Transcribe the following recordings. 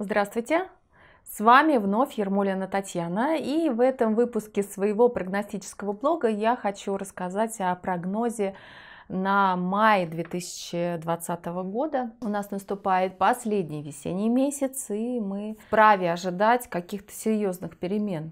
Здравствуйте! С вами вновь Ермолина Татьяна, и в этом выпуске своего прогностического блога я хочу рассказать о прогнозе на май 2020 года. У нас наступает последний весенний месяц, и мы вправе ожидать каких-то серьезных перемен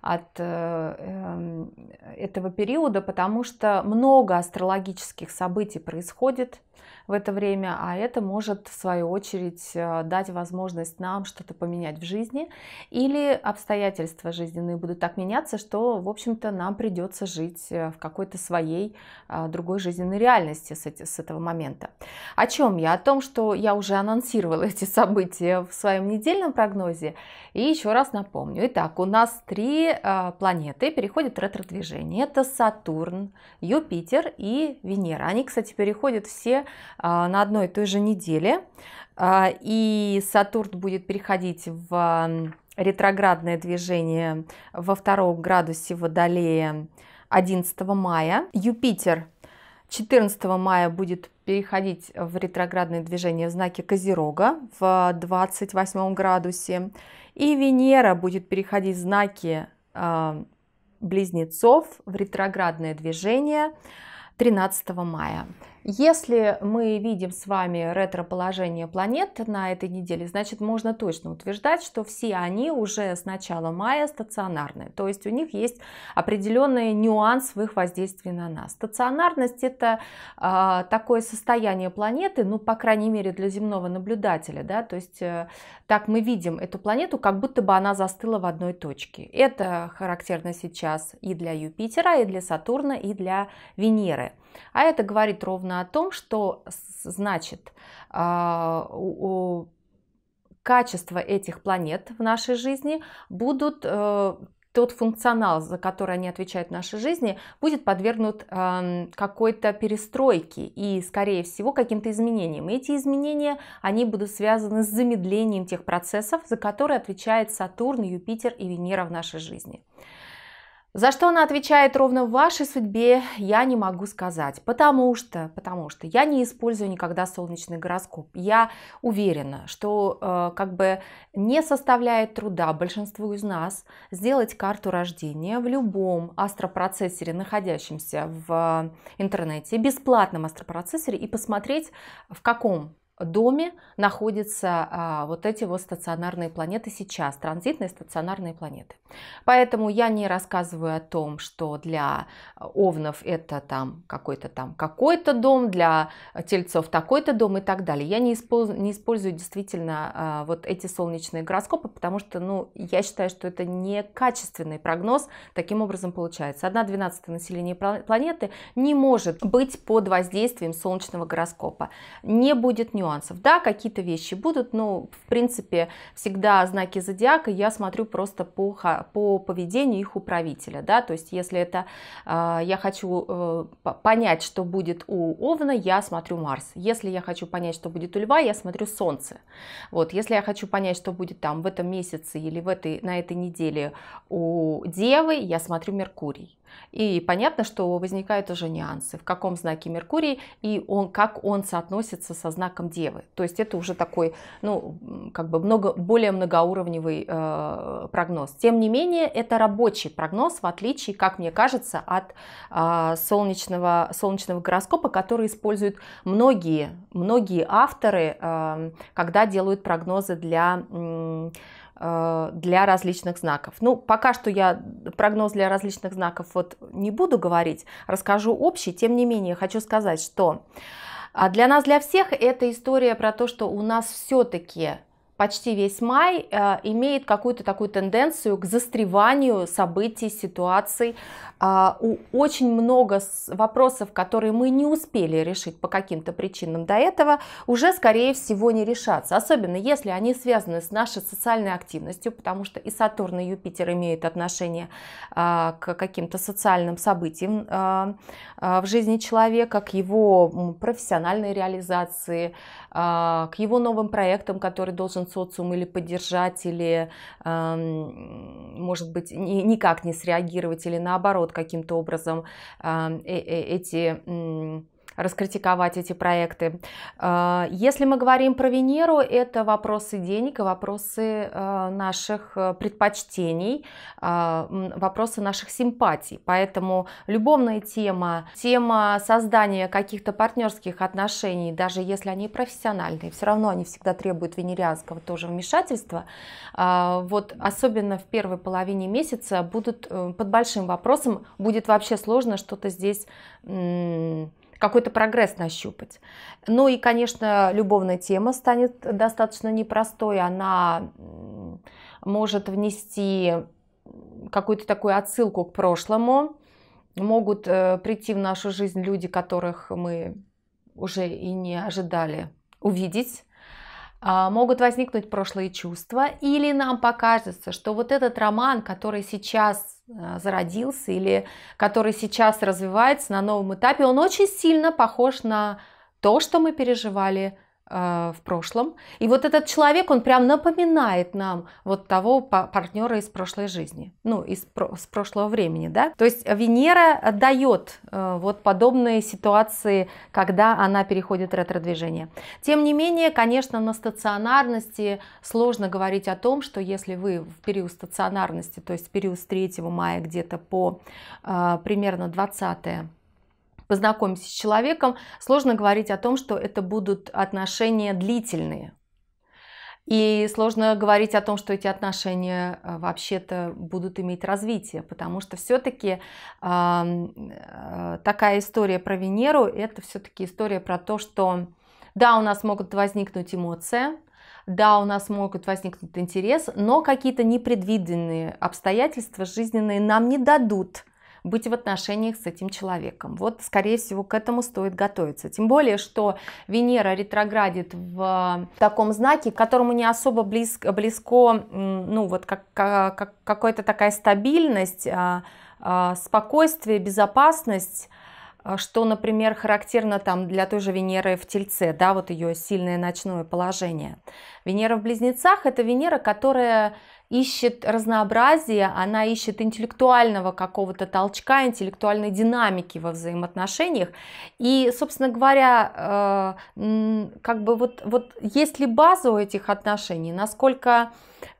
от э, эм, этого периода, потому что много астрологических событий происходит – в это время, а это может в свою очередь э, дать возможность нам что-то поменять в жизни или обстоятельства жизненные будут так меняться, что в общем-то нам придется жить э, в какой-то своей э, другой жизненной реальности с, этого момента. О чем я? О том, что я уже анонсировала эти события в своем недельном прогнозе и еще раз напомню. Итак, у нас три планеты переходят в ретро-движение. Это Сатурн, Юпитер и Венера. Они, кстати, переходят все а, на одной и той же неделе. А, и Сатурн будет переходить в ретроградное движение во втором градусе Водолея 11 мая. Юпитер 14 мая будет переходить в ретроградное движение в знаке Козерога в 28 градусе. И Венера будет переходить в знаки а, Близнецов в ретроградное движение 13 мая. Если мы видим с вами ретроположение планет на этой неделе, значит можно точно утверждать, что все они уже с начала мая стационарны. То есть у них есть определенный нюанс в их воздействии на нас. Стационарность это э, такое состояние планеты, ну по крайней мере для земного наблюдателя, да, то есть э, так мы видим эту планету, как будто бы она застыла в одной точке. Это характерно сейчас и для Юпитера, и для Сатурна, и для Венеры. А это говорит ровно о том, что значит а, качество этих планет в нашей жизни будут э, тот функционал, за который они отвечают в нашей жизни, будет подвергнут э, какой-то перестройке и, скорее всего, каким-то изменениям. И эти изменения, они будут связаны с замедлением тех процессов, за которые отвечает Сатурн, Юпитер и Венера в нашей жизни. За что она отвечает ровно в вашей судьбе, я не могу сказать, потому что, потому что я не использую никогда солнечный гороскоп. Я уверена, что э, как бы не составляет труда большинству из нас сделать карту рождения в любом астропроцессоре, находящемся в э, интернете, бесплатном астропроцессоре, и посмотреть, в каком доме находятся а, вот эти вот стационарные планеты сейчас, транзитные стационарные планеты. Поэтому я не рассказываю о том, что для овнов это там какой-то там какой-то дом, для тельцов такой-то дом и так далее. Я не использую, не использую действительно а, вот эти солнечные гороскопы, потому что, ну, я считаю, что это некачественный прогноз, таким образом получается. Одна двенадцатая населения планеты не может быть под воздействием солнечного гороскопа. Не будет нюансов нюансов. Да, какие-то вещи будут, но в принципе всегда знаки зодиака я смотрю просто по, по поведению их управителя. Да? То есть если это э, я хочу э, понять, что будет у Овна, я смотрю Марс. Если я хочу понять, что будет у Льва, я смотрю Солнце. Вот, если я хочу понять, что будет там в этом месяце или в этой, на этой неделе у Девы, я смотрю Меркурий. И понятно, что возникают уже нюансы, в каком знаке Меркурий и он, как он соотносится со знаком Девы. То есть это уже такой, ну, как бы много, более многоуровневый э, прогноз. Тем не менее, это рабочий прогноз, в отличие, как мне кажется, от э, солнечного, солнечного гороскопа, который используют многие, многие авторы, э, когда делают прогнозы для Э, для различных знаков. Ну, пока что я прогноз для различных знаков вот не буду говорить, расскажу общий, тем не менее хочу сказать, что а, для нас, для всех, это история про то, что у нас все-таки почти весь май э, имеет какую-то такую тенденцию к застреванию событий, ситуаций. А, у очень много вопросов, которые мы не успели решить по каким-то причинам до этого, уже, скорее всего, не решатся. Особенно если они связаны с нашей социальной активностью, потому что и Сатурн, и Юпитер имеют отношение а, к каким-то социальным событиям а, в жизни человека, к его профессиональной реализации, а, к его новым проектам, которые должен социум или поддержать, или, может быть, никак не среагировать, или наоборот, каким-то образом э, э, эти раскритиковать эти проекты. А, если мы говорим про Венеру, это вопросы денег и вопросы а, наших э, предпочтений, а, вопросы наших симпатий. Поэтому любовная тема, тема создания каких-то партнерских отношений, даже если они профессиональные, все равно они всегда требуют венерианского тоже вмешательства. Вот особенно в первой половине месяца будут э, под большим вопросом, будет вообще сложно что-то здесь какой-то прогресс нащупать. Ну и, конечно, любовная тема станет достаточно непростой. Она может внести какую-то такую отсылку к прошлому. Могут э, прийти в нашу жизнь люди, которых мы уже и не ожидали увидеть. А, могут возникнуть прошлые чувства, или нам покажется, что вот этот роман, который сейчас а, зародился или который сейчас развивается на новом этапе, он очень сильно похож на то, что мы переживали Э, в прошлом. И вот этот человек, он прям напоминает нам вот того партнера из прошлой жизни, ну, из с прошлого времени, да. То есть Венера дает э, вот подобные ситуации, когда она переходит ретродвижение. Тем не менее, конечно, на стационарности сложно говорить о том, что если вы в период стационарности, то есть в период с 3 мая где-то по э, примерно 20 познакомитесь с человеком, сложно говорить о том, что это будут отношения длительные. И сложно говорить о том, что эти отношения э, вообще-то будут иметь развитие, потому что все-таки э, такая история про Венеру, это все-таки история про то, что да, у нас могут возникнуть эмоции, да, у нас могут возникнуть интерес, но какие-то непредвиденные обстоятельства жизненные нам не дадут быть в отношениях с этим человеком. Вот, скорее всего, к этому стоит готовиться. Тем более, что Венера ретроградит в таком знаке, к которому не особо близко, близко ну, вот как, как, какая-то такая стабильность, а, а, спокойствие, безопасность, а, что, например, характерно там для той же Венеры в Тельце, да, вот ее сильное ночное положение. Венера в Близнецах – это Венера, которая ищет разнообразие, она ищет интеллектуального какого-то толчка, интеллектуальной динамики во взаимоотношениях. И, собственно говоря, э, как бы вот, вот есть ли база у этих отношений, насколько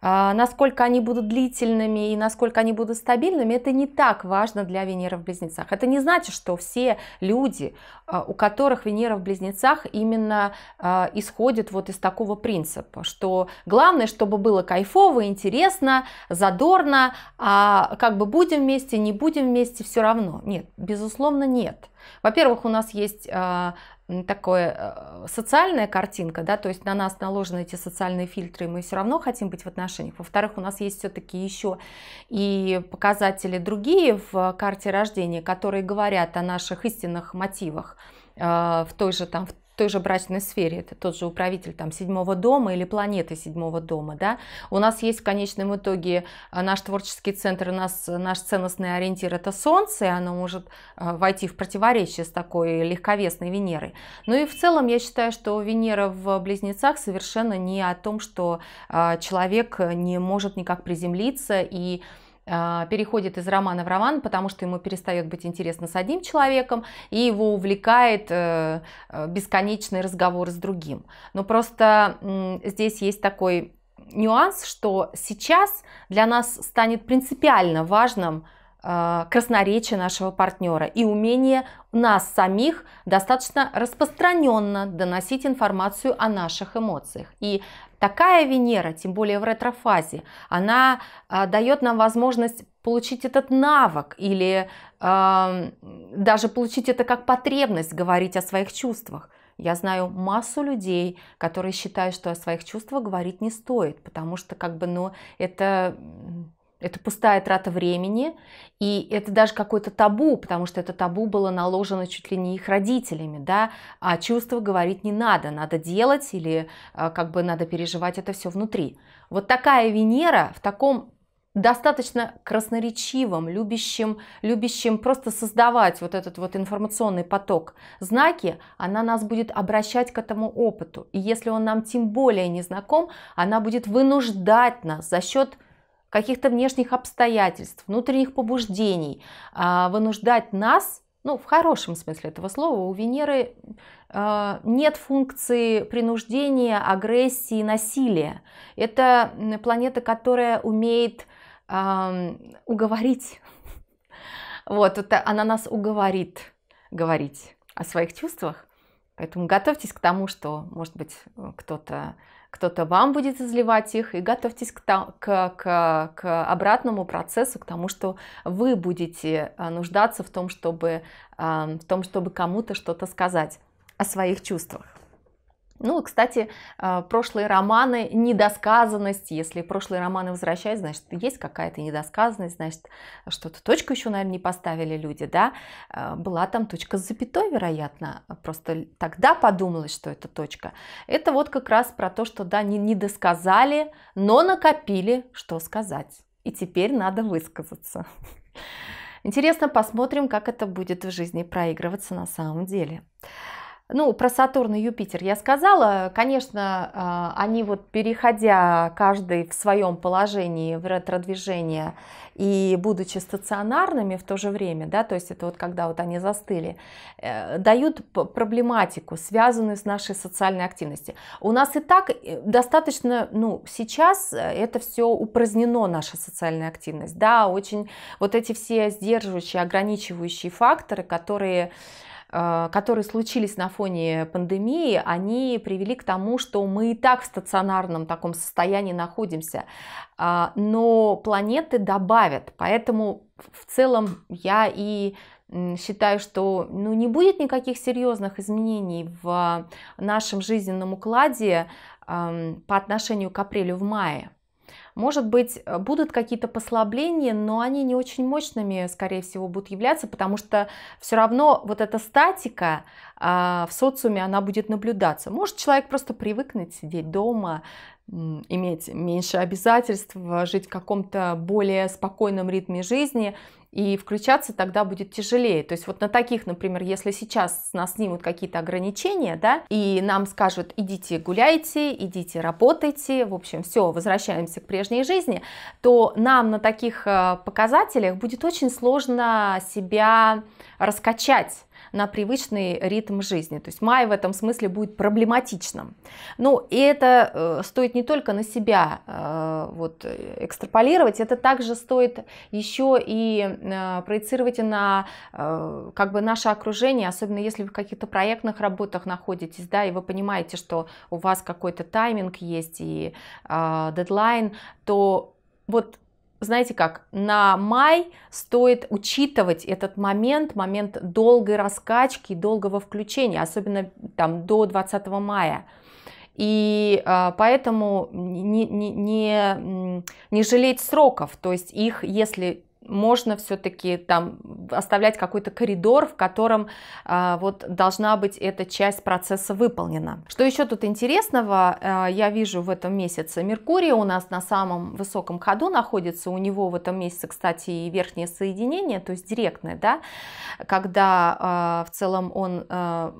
а, насколько они будут длительными и насколько они будут стабильными, это не так важно для Венеры в Близнецах. Это не значит, что все люди, а, у которых Венера в Близнецах, именно а, исходит вот из такого принципа, что главное, чтобы было кайфово, интересно, задорно, а как бы будем вместе, не будем вместе, все равно. Нет, безусловно, нет. Во-первых, у нас есть а, такая э, социальная картинка, да, то есть на нас наложены эти социальные фильтры, и мы все равно хотим быть в отношениях. Во-вторых, у нас есть все-таки еще и показатели другие в карте рождения, которые говорят о наших истинных мотивах а, в той же там, в той же брачной сфере, это тот же управитель там седьмого дома или планеты седьмого дома, да, у нас есть в конечном итоге а, наш творческий центр, у нас а, наш ценностный ориентир это Солнце, и оно может а, войти в противоречие с такой легковесной Венерой. Ну и в целом я считаю, что Венера в Близнецах совершенно не о том, что человек не может никак приземлиться и а, переходит из романа в роман, потому что ему перестает быть интересно с одним человеком, и его увлекает э, э, бесконечный разговор с другим. Но просто здесь есть такой нюанс, что сейчас для нас станет принципиально важным а, красноречие нашего партнера и умение нас самих достаточно распространенно доносить информацию о наших эмоциях. И такая Венера, тем более в ретрофазе, она а, дает нам возможность получить этот навык или э, даже получить это как потребность говорить о своих чувствах. Я знаю массу людей, которые считают, что о своих чувствах говорить не стоит, потому что как бы, ну, это это пустая трата времени, и это даже какое-то табу, потому что это табу было наложено чуть ли не их родителями, да, а чувства говорить не надо, надо делать или а, как бы надо переживать это все внутри. Вот такая Венера в таком достаточно красноречивом, любящим, любящим просто создавать вот этот вот информационный поток знаки, она нас будет обращать к этому опыту. И если он нам тем более не знаком, она будет вынуждать нас за счет каких-то внешних обстоятельств, внутренних побуждений, а, вынуждать нас, ну, в хорошем смысле этого слова, у Венеры а, нет функции принуждения, агрессии, насилия. Это планета, которая умеет уговорить. Вот, это она нас уговорит говорить о своих чувствах, Поэтому готовьтесь к тому, что, может быть, кто-то кто, -то, вам будет изливать их, и готовьтесь к, к, к, к обратному процессу, к тому, что вы будете а, нуждаться в том, чтобы, а, в том, чтобы кому-то что-то сказать о своих чувствах. Ну, кстати, а, прошлые романы, недосказанность, если прошлые романы возвращают, значит, есть какая-то недосказанность, значит, что-то точку еще, наверное, не поставили люди, да, а, была там точка с запятой, вероятно, просто тогда подумалось, что это точка. Это вот как раз про то, что, да, не недосказали, но накопили, что сказать, и теперь надо высказаться. Интересно, посмотрим, как это будет в жизни проигрываться на самом деле. Ну, про Сатурн и Юпитер я сказала. Конечно, а, они вот переходя каждый в своем положении в ретродвижение и будучи стационарными в то же время, да, то есть это вот когда вот они застыли, э, дают проблематику, связанную с нашей социальной активностью. У нас и так э, достаточно, ну, сейчас э, это все упразднено, наша социальная активность, да, очень вот эти все сдерживающие, ограничивающие факторы, которые Э, которые случились на фоне пандемии, они привели к тому, что мы и так в стационарном таком состоянии находимся, а, но планеты добавят, поэтому в целом я и считаю, что ну, не будет никаких серьезных изменений в нашем жизненном укладе эм, по отношению к апрелю в мае. Может быть, э, будут какие-то послабления, но они не очень мощными, скорее всего, будут являться, потому что все равно вот эта статика а, в социуме, она будет наблюдаться. Может, человек просто привыкнет сидеть дома, иметь меньше обязательств, жить в каком-то более спокойном ритме жизни – и включаться тогда будет тяжелее. То есть вот на таких, например, если сейчас с нас снимут какие-то ограничения, да, и нам скажут, идите гуляйте, идите работайте, в общем, все, возвращаемся к прежней жизни, то нам на таких э, показателях будет очень сложно себя раскачать на привычный ритм жизни. То есть май в этом смысле будет проблематичным. Ну и это э, стоит не только на себя э, вот, экстраполировать, это также стоит еще и э, проецировать на как бы наше окружение, особенно если вы в каких-то проектных работах находитесь, да, и вы понимаете, что у вас какой-то тайминг есть и дедлайн, то вот знаете как, на май стоит учитывать этот момент, момент долгой раскачки, долгого включения, особенно там до 20 мая. И а, поэтому не, не, не, не жалеть сроков, то есть их, если можно все-таки там оставлять какой-то коридор, в котором э, вот должна быть эта часть процесса выполнена. Что еще тут интересного э, я вижу в этом месяце? Меркурий у нас на самом высоком ходу находится, у него в этом месяце, кстати, и верхнее соединение, то есть директное, да, когда э, в целом он э,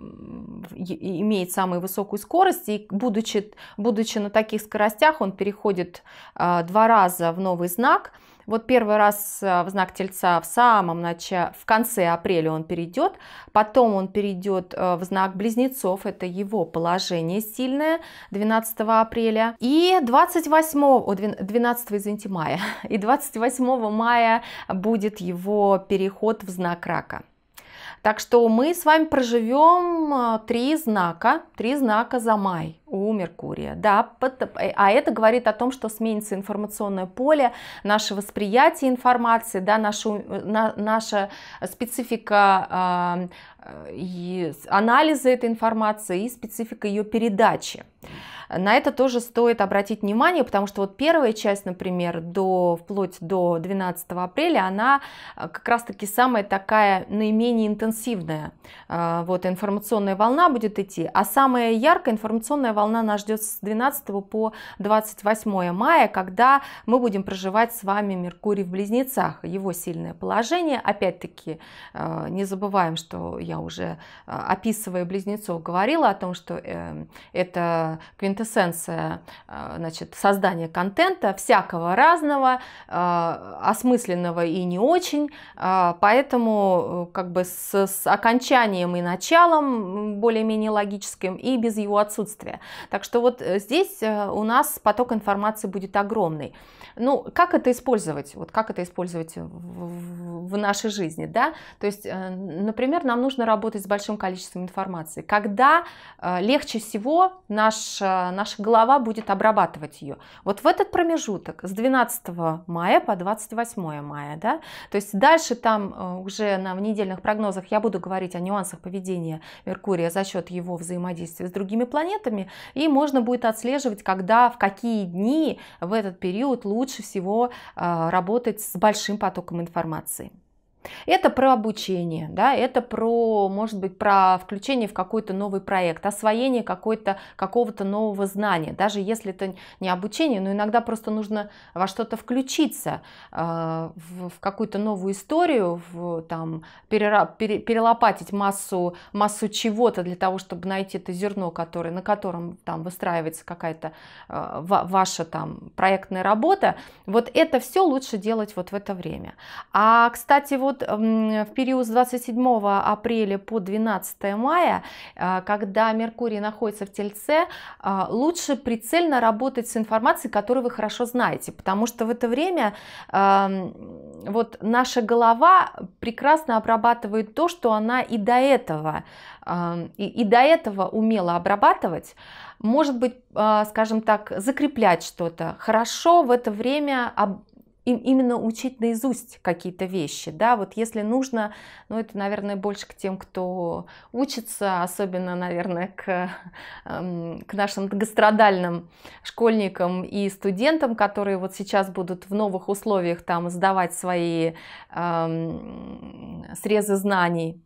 имеет самую высокую скорость, и будучи, будучи на таких скоростях, он переходит э, два раза в новый знак – вот первый раз а, в знак Тельца в самом начале, в конце апреля он перейдет, потом он перейдет а, в знак Близнецов, это его положение сильное, 12 апреля, и 28, 12, извините, мая, и 28 мая будет его переход в знак Рака. Так что мы с вами проживем а, три знака, три знака за май у Меркурия, да, а это говорит о том, что сменится информационное поле, наше восприятие информации, да, наша, на, наша специфика э, а, анализа этой информации и специфика ее передачи. На это тоже стоит обратить внимание, потому что вот первая часть, например, до, вплоть до 12 апреля, она как раз-таки самая такая наименее интенсивная. А, вот информационная волна будет идти, а самая яркая информационная волна нас ждет с 12 по 28 мая, когда мы будем проживать с вами Меркурий в Близнецах, его сильное положение. Опять-таки, э, не забываем, что я уже, э, описывая Близнецов, говорила о том, что э, это квинтэссенция значит, создания контента, всякого разного, осмысленного и не очень, поэтому как бы с, с окончанием и началом более-менее логическим и без его отсутствия. Так что вот э, здесь э, у нас поток информации будет огромный. Ну, как это использовать? Вот как это использовать в, нашей жизни, да? То есть, э, например, нам нужно работать с большим количеством информации. Когда легче всего наш, наша голова будет обрабатывать ее? Вот в этот промежуток с 12 мая по 28 мая, да? То есть дальше там уже на недельных прогнозах я буду говорить о нюансах поведения Меркурия за счет его взаимодействия с другими планетами, и можно будет отслеживать, когда, в какие дни в этот период лучше всего а, работать с большим потоком информации. Это про обучение, да, это про, может быть, про включение в какой-то новый проект, освоение какой-то, какого-то нового знания, даже если это не обучение, но иногда просто нужно во что-то включиться, э, в, в какую-то новую историю, в, там, перера, пере, перелопатить массу, массу чего-то для того, чтобы найти это зерно, которое, на котором там выстраивается какая-то э, ваша там проектная работа, вот это все лучше делать вот в это время. А, кстати, вот вот в период с 27 апреля по 12 мая, а, когда Меркурий находится в Тельце, а, лучше прицельно работать с информацией, которую вы хорошо знаете, потому что в это время а, вот наша голова прекрасно обрабатывает то, что она и до этого и, и до этого умела обрабатывать, может быть, скажем так, закреплять что-то. Хорошо в это время им именно учить наизусть какие-то вещи, да, вот если нужно, ну, это, наверное, больше к тем, кто учится, особенно, наверное, к, эм, к нашим многострадальным школьникам и студентам, которые вот сейчас будут в новых условиях там сдавать свои эм, срезы знаний.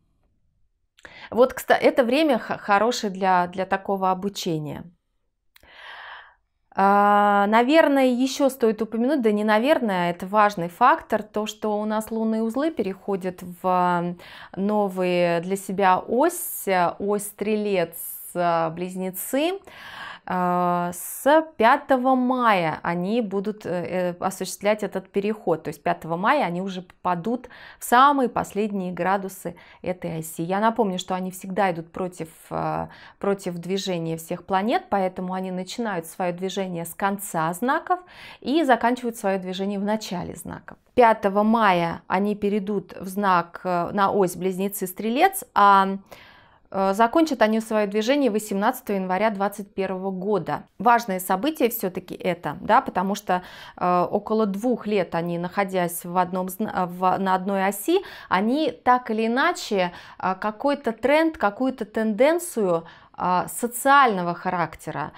Вот, кстати, это время хорошее для, для такого обучения. А, наверное, еще стоит упомянуть, да не наверное, а это важный фактор, то, что у нас лунные узлы переходят в новые для себя ось, э, ось стрелец, э, близнецы. А, с 5 мая они будут э, э, осуществлять этот переход, то есть 5 мая они уже попадут в самые последние градусы этой оси. Я напомню, что они всегда идут против, э, против движения всех планет, поэтому они начинают свое движение с конца знаков и заканчивают свое движение в начале знаков. 5 мая они перейдут в знак на ось Близнецы-Стрелец, а Э, закончат они свое движение 18 января 2021 года. Важное событие все-таки это, да, потому что э, около двух лет они, находясь в одном, в, на одной оси, они так или иначе э, какой-то тренд, какую-то тенденцию социального характера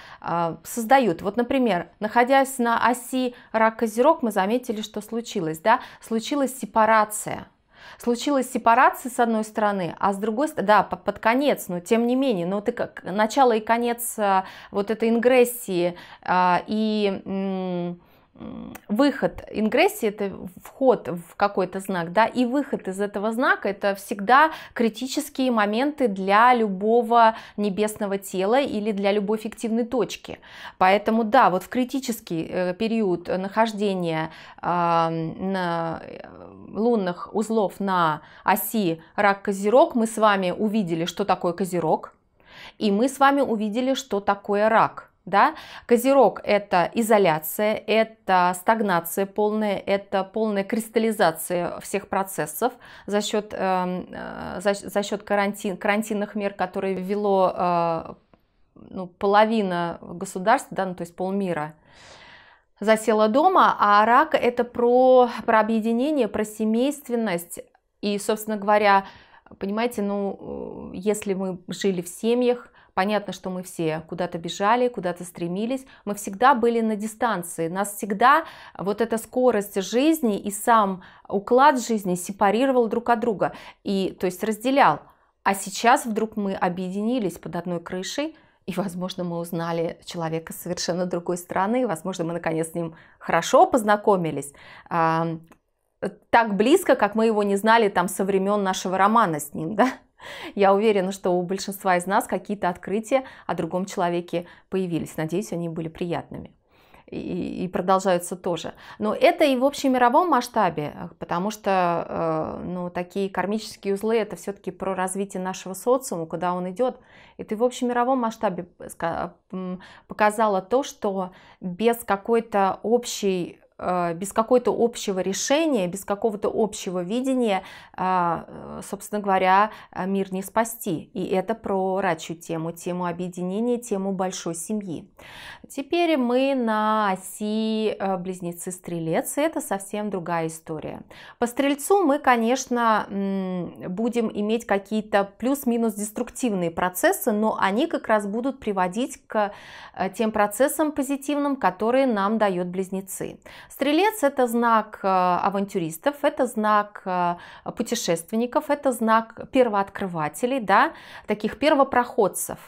создают. Вот, например, находясь на оси рак-козерог, мы заметили, что случилось, да, случилась сепарация – Случилась сепарация с одной стороны, а с другой стороны, да, под, под конец, но тем не менее, но ты как начало и конец э, вот этой ингрессии э, и выход ингрессии это вход в какой-то знак, да, и выход из этого знака это всегда критические моменты для любого небесного тела или для любой фиктивной точки. Поэтому да, вот в критический э, период нахождения а, э, на лунных узлов на оси рак-козерог мы с вами увидели, что такое козерог, и мы с вами увидели, что такое рак – да? Козерог – это изоляция, это стагнация полная, это полная кристаллизация всех процессов за счет, эм, э, за, за счет карантин, карантинных мер, которые ввело э, ну, половина государств, да, ну, то есть полмира засела дома, а рак – это про, про объединение, про семейственность. И, собственно говоря, понимаете, ну, э, если мы жили в семьях, Понятно, что мы все куда-то бежали, куда-то стремились, мы всегда были на дистанции, нас всегда вот эта скорость жизни и сам уклад жизни сепарировал друг от друга, и то есть разделял. А сейчас вдруг мы объединились под одной крышей, и, возможно, мы узнали человека совершенно другой страны, возможно, мы наконец с ним хорошо познакомились, а, так близко, как мы его не знали там со времен нашего романа с ним, да? Я уверена, что у большинства из нас какие-то открытия о другом человеке появились. Надеюсь, они были приятными и, продолжаются тоже. Но это и в общемировом масштабе, потому что э, ну, такие кармические узлы это все-таки про развитие нашего социума, куда он идет. И ты в общемировом масштабе показала то, что без какой-то общей Э, без какого то общего решения, без какого-то общего видения, э, собственно говоря, э, мир не спасти. И это про рачью тему, тему объединения, тему большой семьи. Теперь мы на оси близнецы-стрелец, это совсем другая история. По стрельцу мы, конечно, будем иметь какие-то плюс-минус деструктивные процессы, но они как раз будут приводить к тем процессам позитивным, которые нам дает близнецы. Стрелец – это знак э, авантюристов, это знак э, путешественников, это знак первооткрывателей, да, таких первопроходцев.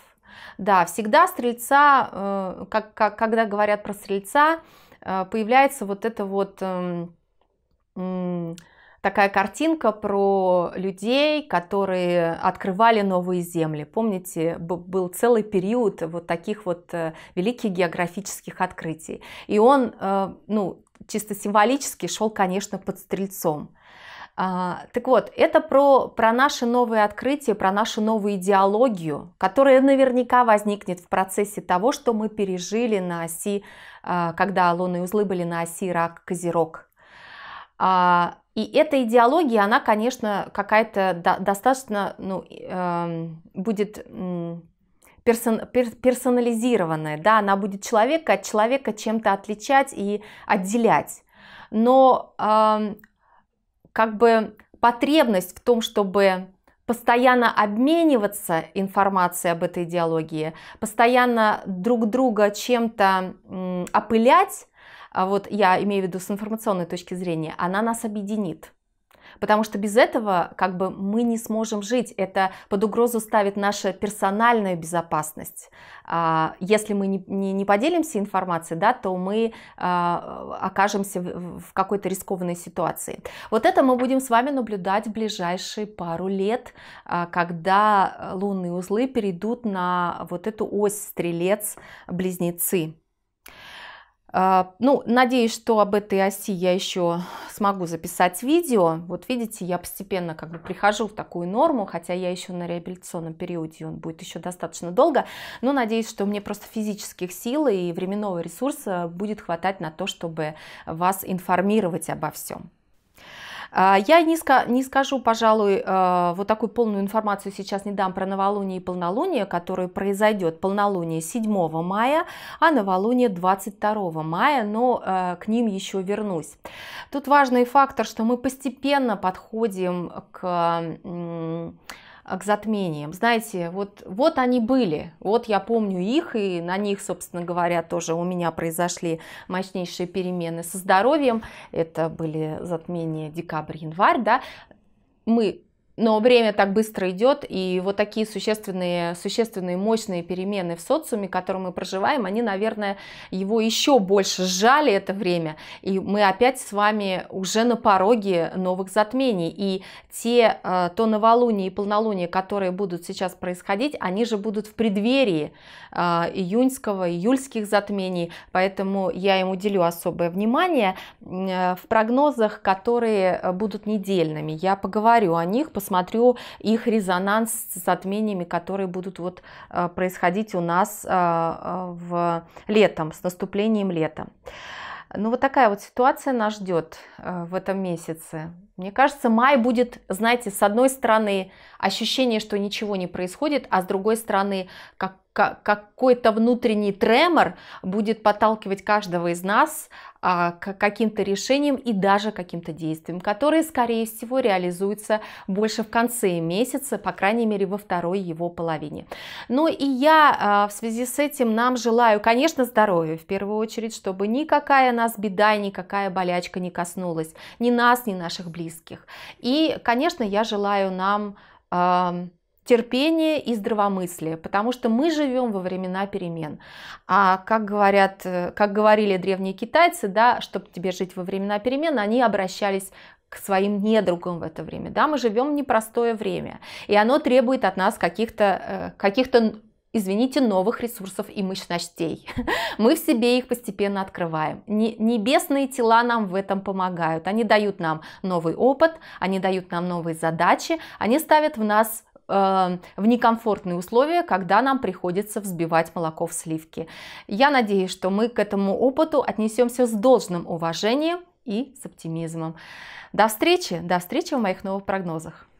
Да, всегда стрельца, э, как, как, когда говорят про стрельца, появляется вот эта вот эм, такая картинка про людей, которые открывали новые земли. Помните, был целый период вот таких вот великих географических открытий. И он, ну, чисто символически шел, конечно, под стрельцом. А, так вот, это про, про наши новые открытия, про нашу новую идеологию, которая наверняка возникнет в процессе того, что мы пережили на оси, а, когда лунные узлы были на оси рак-козерог. А, и эта идеология, она, конечно, какая-то достаточно ну, эм, будет персон, пер, персонализированная, да, она будет человека от человека чем-то отличать и отделять. Но э, как бы потребность в том, чтобы постоянно обмениваться информацией об этой идеологии, постоянно друг друга чем-то опылять, а вот я имею в виду с информационной точки зрения, она нас объединит потому что без этого как бы мы не сможем жить. Это под угрозу ставит наша персональная безопасность. А, если мы не, не, не поделимся информацией, да, то мы а, окажемся в какой-то рискованной ситуации. Вот это мы будем с вами наблюдать в ближайшие пару лет, а, когда лунные узлы перейдут на вот эту ось стрелец-близнецы. А, ну, надеюсь, что об этой оси я еще смогу записать видео. Вот видите, я постепенно как бы прихожу в такую норму, хотя я еще на реабилитационном периоде, он будет еще достаточно долго. Но надеюсь, что мне просто физических сил и временного ресурса будет хватать на то, чтобы вас информировать обо всем. А, я не, не скажу, пожалуй, а, вот такую полную информацию сейчас не дам про новолуние и полнолуние, которое произойдет. Полнолуние 7 мая, а новолуние 22 мая, но а, к ним еще вернусь. Тут важный фактор, что мы постепенно подходим к Э, к затмениям. Знаете, вот, вот они были, вот я помню их, и на них, собственно говоря, тоже у меня произошли мощнейшие перемены со здоровьем. Это были затмения декабрь-январь, да. Мы но время так быстро идет, и вот такие существенные, существенные мощные перемены в социуме, которые мы проживаем, они, наверное, его еще больше сжали это время, и мы опять с вами уже на пороге новых затмений, и те, э, то новолуние и полнолуние, которые будут сейчас происходить, они же будут в преддверии э, июньского, июльских затмений, поэтому я им уделю особое внимание э, в прогнозах, которые будут недельными, я поговорю о них, посмотрю их резонанс с затмениями, которые будут вот э, происходить у нас э, э, в летом, с наступлением лета. Ну вот такая вот ситуация нас ждет в этом месяце. Мне кажется, май будет, знаете, с одной стороны ощущение, что ничего не происходит, а с другой стороны как, как, какой-то внутренний тремор будет подталкивать каждого из нас а, к каким-то решениям и даже каким-то действиям, которые, скорее всего, реализуются больше в конце месяца, по крайней мере, во второй его половине. Ну и я а, в связи с этим нам желаю, конечно, здоровья в первую очередь, чтобы никакая нас беда, никакая болячка не коснулась ни нас, ни наших близких близких. И, конечно, я желаю нам э, терпения и здравомыслия, потому что мы живем во времена перемен. А как, говорят, э, как говорили древние китайцы, да, чтобы тебе жить во времена перемен, они обращались к своим недругам в это время. Да, мы живем в непростое время, и оно требует от нас каких-то каких, э, -то, каких -то извините, новых ресурсов и мощностей. Мы в себе их постепенно открываем. Небесные тела нам в этом помогают. Они дают нам новый опыт, они дают нам новые задачи, они ставят в нас эм, в некомфортные условия, когда нам приходится взбивать молоко в сливки. Я надеюсь, что мы к этому опыту отнесемся с должным уважением и с оптимизмом. До встречи, до встречи в моих новых прогнозах.